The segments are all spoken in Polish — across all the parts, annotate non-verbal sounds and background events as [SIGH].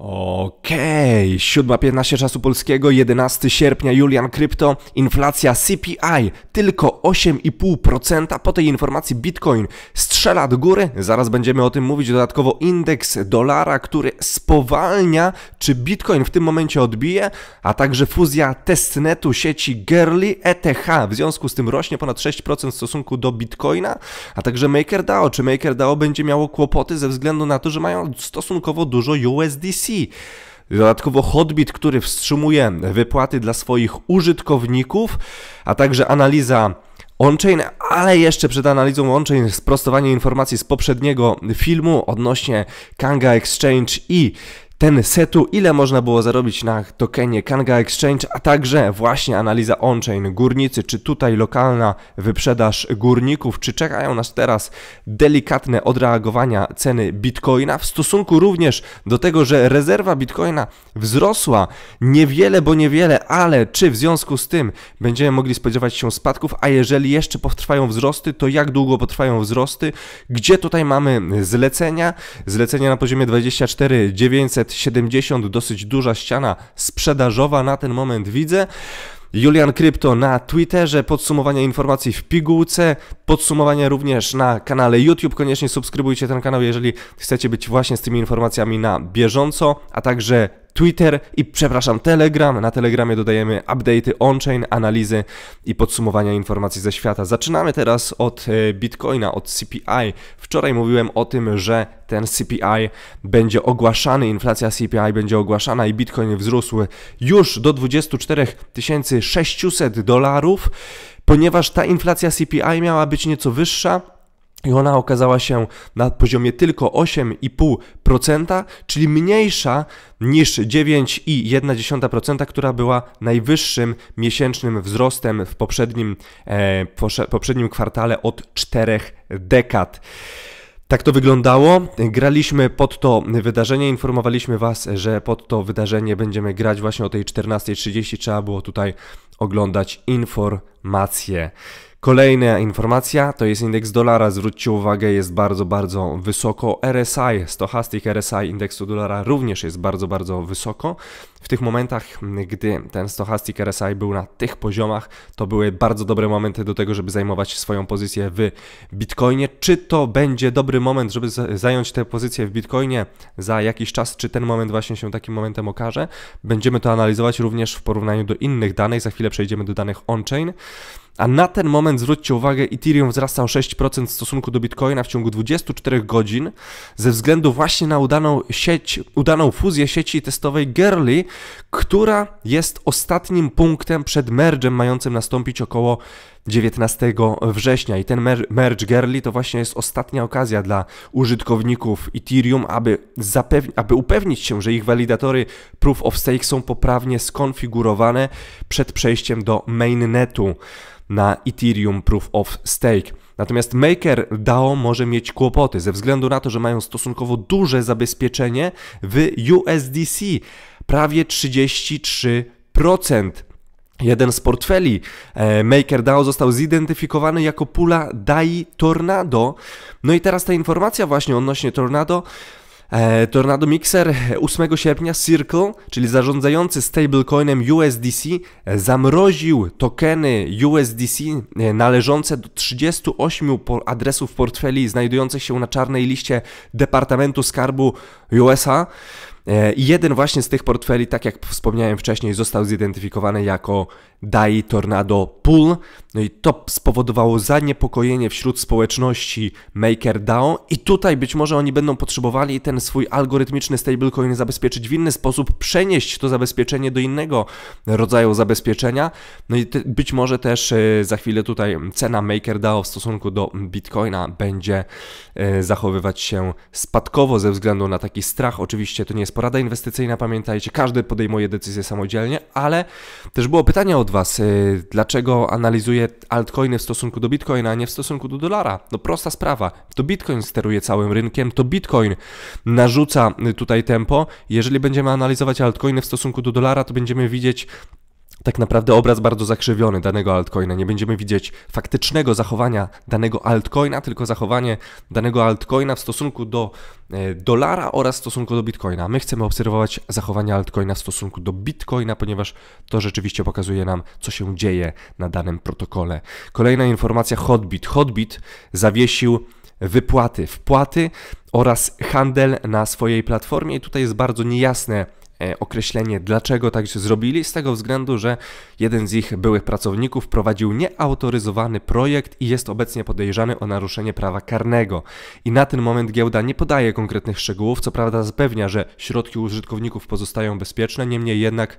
Okay. 7.15 czasu polskiego, 11 sierpnia, Julian Krypto, inflacja CPI tylko 8,5%. Po tej informacji Bitcoin strzela do góry, zaraz będziemy o tym mówić. Dodatkowo indeks dolara, który spowalnia, czy Bitcoin w tym momencie odbije, a także fuzja testnetu sieci Girly ETH. W związku z tym rośnie ponad 6% w stosunku do Bitcoina, a także MakerDAO. Czy MakerDAO będzie miało kłopoty ze względu na to, że mają stosunkowo dużo USDC? Dodatkowo Hotbit, który wstrzymuje wypłaty dla swoich użytkowników, a także analiza on-chain, ale jeszcze przed analizą on-chain sprostowanie informacji z poprzedniego filmu odnośnie Kanga Exchange i ten setu, ile można było zarobić na tokenie Kanga Exchange, a także właśnie analiza on-chain górnicy, czy tutaj lokalna wyprzedaż górników, czy czekają nas teraz delikatne odreagowania ceny Bitcoina w stosunku również do tego, że rezerwa Bitcoina wzrosła niewiele, bo niewiele, ale czy w związku z tym będziemy mogli spodziewać się spadków, a jeżeli jeszcze potrwają wzrosty, to jak długo potrwają wzrosty, gdzie tutaj mamy zlecenia, zlecenia na poziomie 24 900 670, dosyć duża ściana sprzedażowa na ten moment widzę. Julian Krypto na Twitterze, podsumowanie informacji w pigułce, podsumowanie również na kanale YouTube. Koniecznie subskrybujcie ten kanał, jeżeli chcecie być właśnie z tymi informacjami na bieżąco, a także Twitter i przepraszam, Telegram. Na Telegramie dodajemy update'y on-chain, analizy i podsumowania informacji ze świata. Zaczynamy teraz od e, Bitcoina, od CPI. Wczoraj mówiłem o tym, że ten CPI będzie ogłaszany, inflacja CPI będzie ogłaszana i Bitcoin wzrósł już do 24 600 dolarów, ponieważ ta inflacja CPI miała być nieco wyższa i ona okazała się na poziomie tylko 8,5%, czyli mniejsza niż 9,1%, która była najwyższym miesięcznym wzrostem w poprzednim, e, poprzednim kwartale od 4 dekad. Tak to wyglądało. Graliśmy pod to wydarzenie, informowaliśmy Was, że pod to wydarzenie będziemy grać właśnie o tej 14.30. Trzeba było tutaj oglądać informacje. Kolejna informacja to jest indeks dolara. Zwróćcie uwagę, jest bardzo, bardzo wysoko. RSI, stochastic RSI indeksu dolara również jest bardzo, bardzo wysoko. W tych momentach, gdy ten stochastic RSI był na tych poziomach, to były bardzo dobre momenty do tego, żeby zajmować swoją pozycję w Bitcoinie. Czy to będzie dobry moment, żeby zająć tę pozycję w Bitcoinie za jakiś czas? Czy ten moment właśnie się takim momentem okaże? Będziemy to analizować również w porównaniu do innych danych. Za chwilę przejdziemy do danych on-chain. A na ten moment zwróćcie uwagę, Ethereum wzrastał 6% w stosunku do Bitcoina w ciągu 24 godzin ze względu właśnie na udaną sieć, udaną fuzję sieci testowej Gerli, która jest ostatnim punktem przed mergem mającym nastąpić około 19 września i ten merge girly to właśnie jest ostatnia okazja dla użytkowników Ethereum, aby, aby upewnić się, że ich walidatory Proof of Stake są poprawnie skonfigurowane przed przejściem do mainnetu na Ethereum Proof of Stake. Natomiast Maker DAO może mieć kłopoty ze względu na to, że mają stosunkowo duże zabezpieczenie w USDC, prawie 33%. Jeden z portfeli e, MakerDAO został zidentyfikowany jako pula DAI Tornado. No i teraz ta informacja właśnie odnośnie Tornado. E, Tornado Mixer 8 sierpnia Circle, czyli zarządzający stablecoinem USDC, zamroził tokeny USDC e, należące do 38 adresów portfeli znajdujących się na czarnej liście Departamentu Skarbu USA. E, I jeden właśnie z tych portfeli, tak jak wspomniałem wcześniej, został zidentyfikowany jako DAI Tornado Pool. No i to spowodowało zaniepokojenie wśród społeczności MakerDAO i tutaj być może oni będą potrzebowali ten swój algorytmiczny stablecoin zabezpieczyć w inny sposób, przenieść to zabezpieczenie do innego rodzaju zabezpieczenia. No i być może też e, za chwilę tutaj cena MakerDAO w stosunku do Bitcoina będzie e, zachowywać się spadkowo ze względu na taki strach. Oczywiście to nie jest porada inwestycyjna, pamiętajcie, każdy podejmuje decyzję samodzielnie, ale też było pytanie od Was, y, dlaczego analizuję altcoiny w stosunku do bitcoina, a nie w stosunku do dolara? No prosta sprawa, to bitcoin steruje całym rynkiem, to bitcoin narzuca y, tutaj tempo. Jeżeli będziemy analizować altcoiny w stosunku do dolara, to będziemy widzieć tak naprawdę obraz bardzo zakrzywiony danego altcoina. Nie będziemy widzieć faktycznego zachowania danego altcoina, tylko zachowanie danego altcoina w stosunku do e, dolara oraz w stosunku do bitcoina. My chcemy obserwować zachowanie altcoina w stosunku do bitcoina, ponieważ to rzeczywiście pokazuje nam, co się dzieje na danym protokole. Kolejna informacja: Hotbit. Hotbit zawiesił wypłaty, wpłaty oraz handel na swojej platformie i tutaj jest bardzo niejasne E, określenie, dlaczego tak się zrobili, z tego względu, że jeden z ich byłych pracowników prowadził nieautoryzowany projekt i jest obecnie podejrzany o naruszenie prawa karnego. I na ten moment giełda nie podaje konkretnych szczegółów, co prawda zapewnia, że środki użytkowników pozostają bezpieczne, niemniej jednak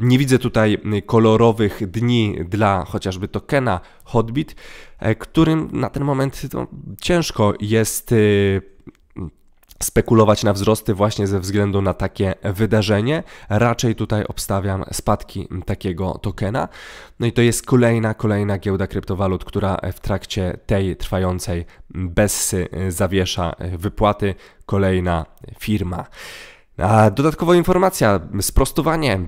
nie widzę tutaj y, kolorowych dni dla chociażby tokena Hotbit, e, którym na ten moment no, ciężko jest y, spekulować na wzrosty właśnie ze względu na takie wydarzenie. Raczej tutaj obstawiam spadki takiego tokena. No i to jest kolejna, kolejna giełda kryptowalut, która w trakcie tej trwającej bessy zawiesza wypłaty. Kolejna firma. A dodatkowo informacja, sprostowanie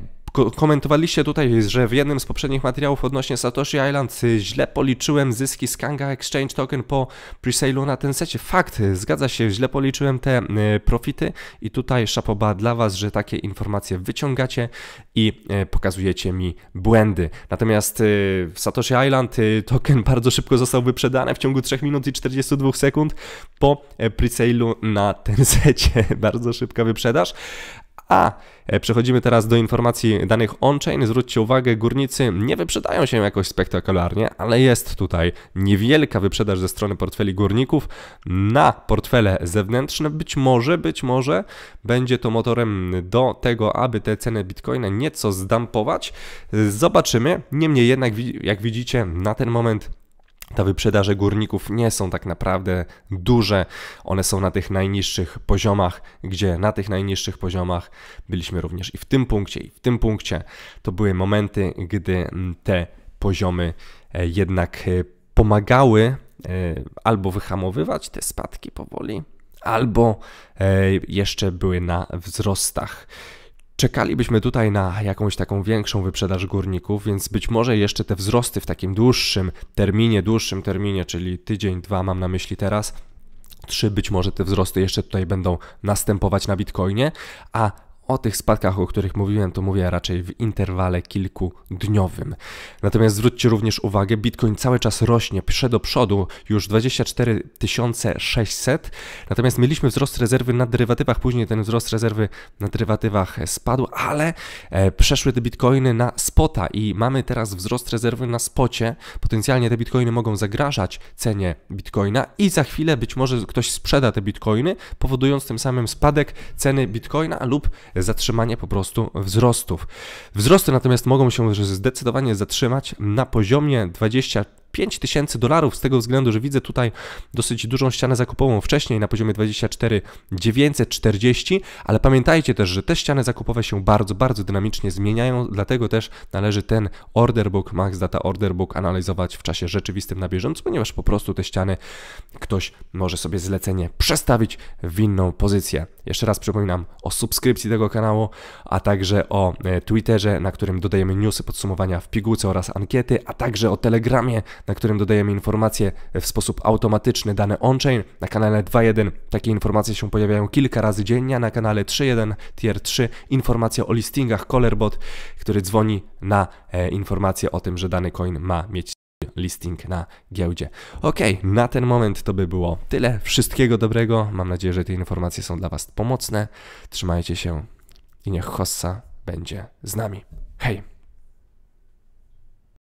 komentowaliście tutaj, że w jednym z poprzednich materiałów odnośnie Satoshi Island źle policzyłem zyski z Kanga Exchange Token po presale'u na ten secie. Fakt, zgadza się, źle policzyłem te e, profity i tutaj szapoba dla Was, że takie informacje wyciągacie i e, pokazujecie mi błędy. Natomiast e, w Satoshi Island token bardzo szybko został wyprzedany w ciągu 3 minut i 42 sekund po presale'u na ten secie. [LAUGHS] bardzo szybka wyprzedaż. A e, przechodzimy teraz do informacji danych on-chain. Zwróćcie uwagę, górnicy nie wyprzedają się jakoś spektakularnie, ale jest tutaj niewielka wyprzedaż ze strony portfeli górników na portfele zewnętrzne. Być może, być może będzie to motorem do tego, aby te ceny bitcoina nieco zdampować. Zobaczymy. Niemniej jednak, jak widzicie, na ten moment te wyprzedaże górników nie są tak naprawdę duże, one są na tych najniższych poziomach, gdzie na tych najniższych poziomach byliśmy również i w tym punkcie, i w tym punkcie. To były momenty, gdy te poziomy e, jednak e, pomagały e, albo wyhamowywać te spadki powoli, albo jeszcze były na wzrostach. Czekalibyśmy tutaj na jakąś taką większą wyprzedaż górników, więc być może jeszcze te wzrosty w takim dłuższym terminie, dłuższym terminie, czyli tydzień, dwa mam na myśli teraz, trzy być może te wzrosty jeszcze tutaj będą następować na Bitcoinie, a o tych spadkach, o których mówiłem, to mówię raczej w interwale kilkudniowym. Natomiast zwróćcie również uwagę, Bitcoin cały czas rośnie, prze do przodu, już 24 600, natomiast mieliśmy wzrost rezerwy na derywatywach, później ten wzrost rezerwy na derywatywach spadł, ale e, przeszły te bitcoiny na spota i mamy teraz wzrost rezerwy na spocie. Potencjalnie te bitcoiny mogą zagrażać cenie bitcoina i za chwilę być może ktoś sprzeda te bitcoiny, powodując tym samym spadek ceny bitcoina lub zatrzymanie po prostu wzrostów. Wzrosty natomiast mogą się zdecydowanie zatrzymać na poziomie 24 5000 dolarów z tego względu, że widzę tutaj dosyć dużą ścianę zakupową wcześniej na poziomie 24,940, ale pamiętajcie też, że te ściany zakupowe się bardzo, bardzo dynamicznie zmieniają, dlatego też należy ten order book, max data order book analizować w czasie rzeczywistym na bieżąco, ponieważ po prostu te ściany ktoś może sobie zlecenie przestawić w inną pozycję. Jeszcze raz przypominam o subskrypcji tego kanału, a także o e, Twitterze, na którym dodajemy newsy, podsumowania w pigułce oraz ankiety, a także o Telegramie, na którym dodajemy informacje w sposób automatyczny, dane on-chain. Na kanale 2.1 takie informacje się pojawiają kilka razy dziennie, a na kanale 3.1 Tier 3 informacja o listingach Colorbot, który dzwoni na e, informację o tym, że dany coin ma mieć listing na giełdzie. Ok, na ten moment to by było tyle. Wszystkiego dobrego. Mam nadzieję, że te informacje są dla Was pomocne. Trzymajcie się i niech Hossa będzie z nami. Hej!